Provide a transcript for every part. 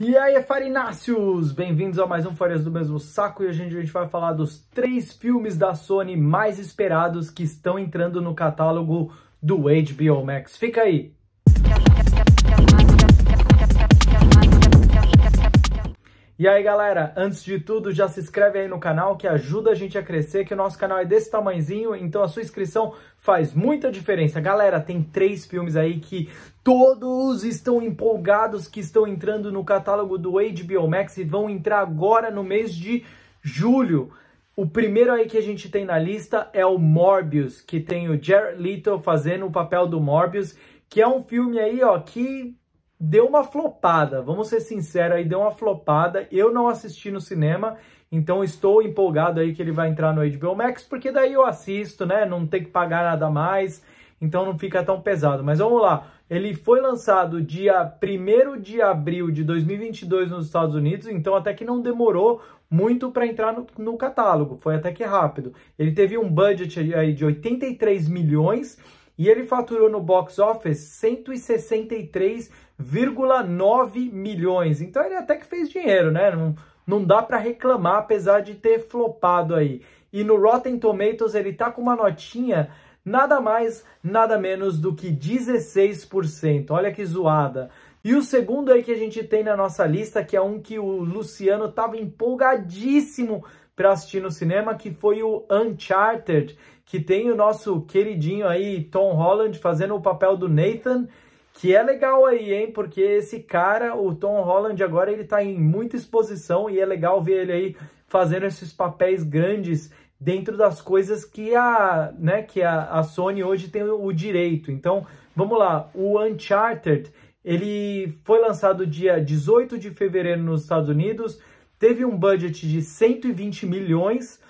E aí, Farináceos! Bem-vindos a mais um Farias do Mesmo Saco e hoje a gente vai falar dos três filmes da Sony mais esperados que estão entrando no catálogo do HBO Max. Fica aí! E aí galera, antes de tudo já se inscreve aí no canal que ajuda a gente a crescer, que o nosso canal é desse tamanhozinho, então a sua inscrição faz muita diferença. Galera, tem três filmes aí que todos estão empolgados, que estão entrando no catálogo do HBO Max e vão entrar agora no mês de julho. O primeiro aí que a gente tem na lista é o Morbius, que tem o Jared Leto fazendo o papel do Morbius, que é um filme aí, ó, que deu uma flopada, vamos ser sinceros aí, deu uma flopada. Eu não assisti no cinema, então estou empolgado aí que ele vai entrar no HBO Max, porque daí eu assisto, né? Não tem que pagar nada mais, então não fica tão pesado. Mas vamos lá. Ele foi lançado dia 1 de abril de 2022 nos Estados Unidos, então até que não demorou muito para entrar no, no catálogo, foi até que rápido. Ele teve um budget aí de 83 milhões e ele faturou no box office 163,9 milhões. Então ele até que fez dinheiro, né? Não, não dá para reclamar, apesar de ter flopado aí. E no Rotten Tomatoes ele tá com uma notinha nada mais, nada menos do que 16%. Olha que zoada. E o segundo aí que a gente tem na nossa lista, que é um que o Luciano tava empolgadíssimo para assistir no cinema, que foi o Uncharted, que tem o nosso queridinho aí Tom Holland fazendo o papel do Nathan, que é legal aí, hein? Porque esse cara, o Tom Holland agora ele tá em muita exposição e é legal ver ele aí fazendo esses papéis grandes dentro das coisas que a, né, que a, a Sony hoje tem o direito. Então, vamos lá, o Uncharted, ele foi lançado dia 18 de fevereiro nos Estados Unidos, teve um budget de 120 milhões,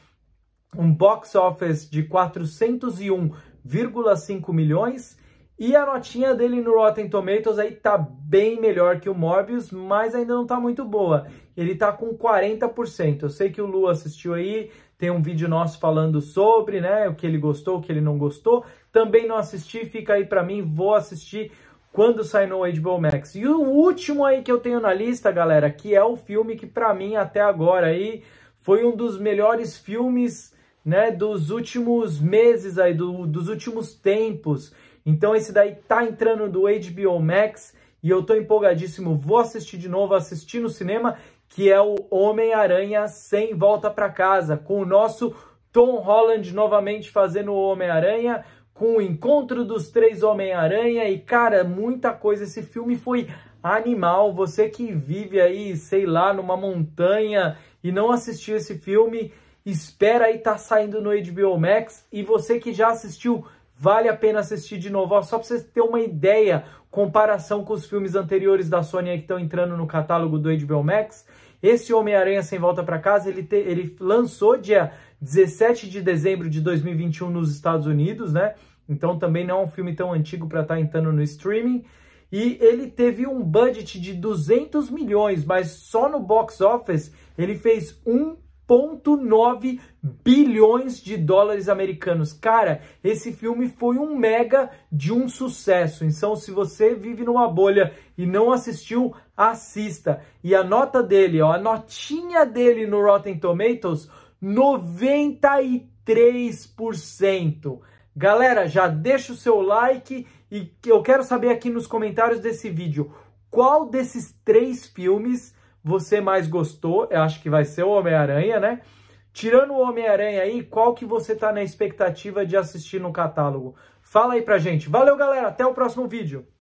um box office de 401,5 milhões e a notinha dele no Rotten Tomatoes aí tá bem melhor que o Morbius, mas ainda não tá muito boa. Ele tá com 40%. Eu sei que o Lu assistiu aí, tem um vídeo nosso falando sobre, né, o que ele gostou, o que ele não gostou. Também não assisti, fica aí para mim, vou assistir quando sai no HBO Max. E o último aí que eu tenho na lista, galera, que é o filme que para mim até agora aí foi um dos melhores filmes, né, dos últimos meses aí, do, dos últimos tempos. Então esse daí tá entrando do HBO Max e eu tô empolgadíssimo, vou assistir de novo, assistir no cinema, que é o Homem-Aranha Sem Volta para Casa, com o nosso Tom Holland novamente fazendo o Homem-Aranha, com o encontro dos três Homem-Aranha e, cara, muita coisa. Esse filme foi animal. Você que vive aí, sei lá, numa montanha e não assistiu esse filme, espera aí, tá saindo no HBO Max. E você que já assistiu, vale a pena assistir de novo. Ó, só pra você ter uma ideia, comparação com os filmes anteriores da Sony que estão entrando no catálogo do HBO Max. Esse Homem-Aranha Sem Volta para Casa, ele, te, ele lançou dia 17 de dezembro de 2021 nos Estados Unidos, né? Então também não é um filme tão antigo para estar tá entrando no streaming. E ele teve um budget de 200 milhões, mas só no box office ele fez 1,9 bilhões de dólares americanos. Cara, esse filme foi um mega de um sucesso. Então, se você vive numa bolha e não assistiu, assista. E a nota dele, ó, a notinha dele no Rotten Tomatoes 93%. Galera, já deixa o seu like e eu quero saber aqui nos comentários desse vídeo qual desses três filmes você mais gostou. Eu acho que vai ser o Homem-Aranha, né? Tirando o Homem-Aranha aí, qual que você tá na expectativa de assistir no catálogo? Fala aí pra gente. Valeu, galera. Até o próximo vídeo.